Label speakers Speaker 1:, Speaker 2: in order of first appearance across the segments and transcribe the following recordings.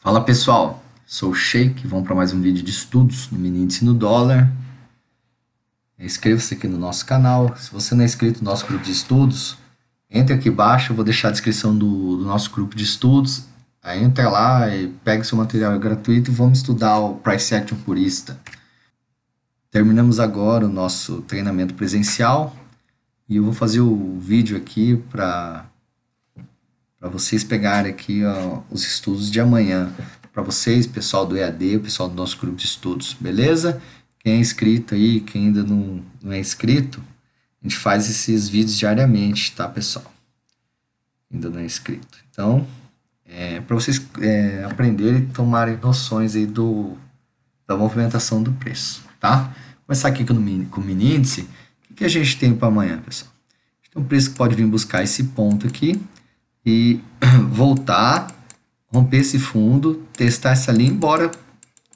Speaker 1: Fala pessoal, sou o Sheik, vamos para mais um vídeo de estudos no Mini Índice no Dólar. Inscreva-se aqui no nosso canal, se você não é inscrito no nosso grupo de estudos, entre aqui embaixo, eu vou deixar a descrição do, do nosso grupo de estudos, aí entra lá e pega seu material gratuito e vamos estudar o Price Action Purista. Terminamos agora o nosso treinamento presencial e eu vou fazer o vídeo aqui para para vocês pegarem aqui ó, os estudos de amanhã. Para vocês, pessoal do EAD, pessoal do nosso grupo de estudos, beleza? Quem é inscrito aí, quem ainda não, não é inscrito, a gente faz esses vídeos diariamente, tá, pessoal? Ainda não é inscrito. Então, é, para vocês é, aprenderem e tomarem noções aí do, da movimentação do preço, tá? começar aqui com o mini, com o mini índice. O que, que a gente tem para amanhã, pessoal? Então, o preço que pode vir buscar esse ponto aqui, e voltar, romper esse fundo, testar essa linha, embora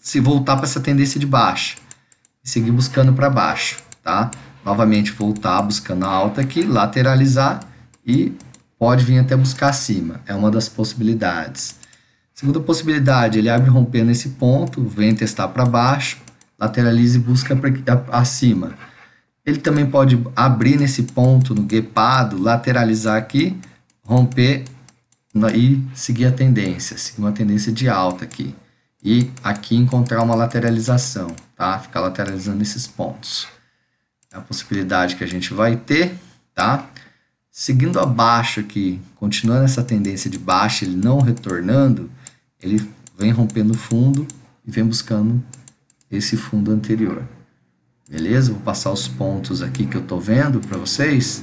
Speaker 1: se voltar para essa tendência de baixa e seguir buscando para baixo, tá? Novamente voltar buscando a alta aqui, lateralizar e pode vir até buscar acima, é uma das possibilidades. Segunda possibilidade, ele abre rompendo esse ponto, vem testar para baixo, lateraliza e busca pra, acima. Ele também pode abrir nesse ponto no guepado, lateralizar aqui, romper e seguir a tendência, seguir uma tendência de alta aqui. E aqui encontrar uma lateralização, tá? Ficar lateralizando esses pontos. É a possibilidade que a gente vai ter, tá? Seguindo abaixo aqui, continuando essa tendência de baixa, ele não retornando, ele vem rompendo fundo e vem buscando esse fundo anterior. Beleza? Vou passar os pontos aqui que eu estou vendo para vocês.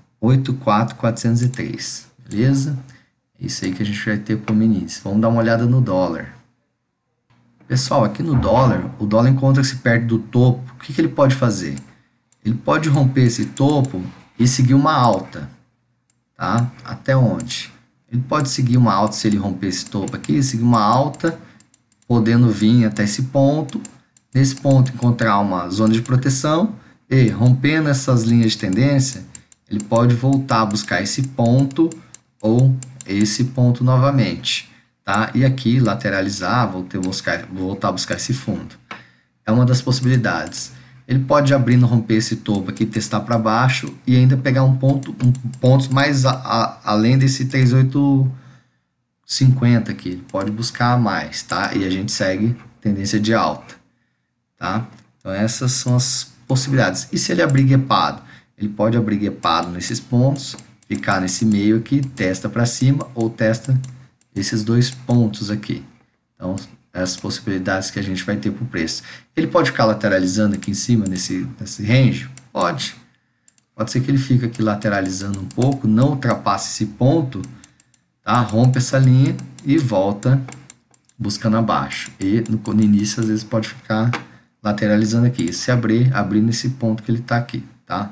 Speaker 1: 84403, beleza? É isso aí que a gente vai ter como início. Vamos dar uma olhada no dólar. Pessoal, aqui no dólar, o dólar encontra-se perto do topo. O que, que ele pode fazer? Ele pode romper esse topo e seguir uma alta, tá? Até onde? Ele pode seguir uma alta se ele romper esse topo aqui, seguir uma alta, podendo vir até esse ponto, nesse ponto encontrar uma zona de proteção e rompendo essas linhas de tendência, ele pode voltar a buscar esse ponto ou esse ponto novamente, tá? E aqui lateralizar, vou ter buscar, voltar a buscar esse fundo. É uma das possibilidades. Ele pode abrir e romper esse topo aqui, testar para baixo e ainda pegar um ponto, um ponto mais a, a, além desse 3850 aqui. Ele pode buscar mais, tá? E a gente segue tendência de alta, tá? Então essas são as possibilidades. E se ele abrir guepado? Ele pode abrir guepado nesses pontos, ficar nesse meio aqui, testa para cima ou testa esses dois pontos aqui. Então, as possibilidades que a gente vai ter para o preço. Ele pode ficar lateralizando aqui em cima, nesse, nesse range? Pode. Pode ser que ele fique aqui lateralizando um pouco, não ultrapasse esse ponto, tá? rompe essa linha e volta buscando abaixo. E no, no início, às vezes, pode ficar lateralizando aqui. Se abrir, abrir nesse ponto que ele está aqui, tá?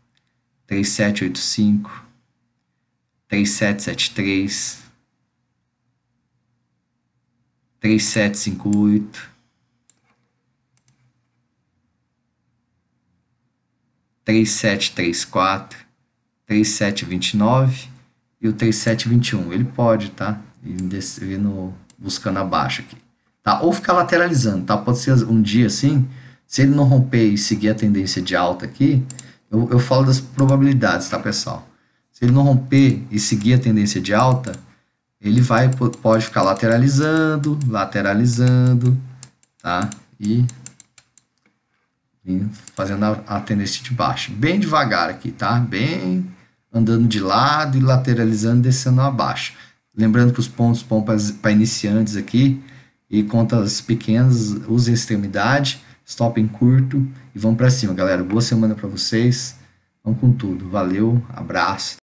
Speaker 1: 3785, 3773, 3758, 3734, 3729 e o 3721. Ele pode, tá? Ele vindo buscando abaixo aqui. Tá? Ou ficar lateralizando, tá? Pode ser um dia assim, se ele não romper e seguir a tendência de alta aqui, eu, eu falo das probabilidades, tá, pessoal? Se ele não romper e seguir a tendência de alta, ele vai, pode ficar lateralizando, lateralizando, tá? E fazendo a, tendência de baixo. Bem devagar aqui, tá? Bem andando de lado e lateralizando, descendo abaixo. Lembrando que os pontos são para iniciantes aqui e contas pequenas, usem extremidade em curto e vão para cima, galera. Boa semana para vocês. Vamos com tudo. Valeu, abraço.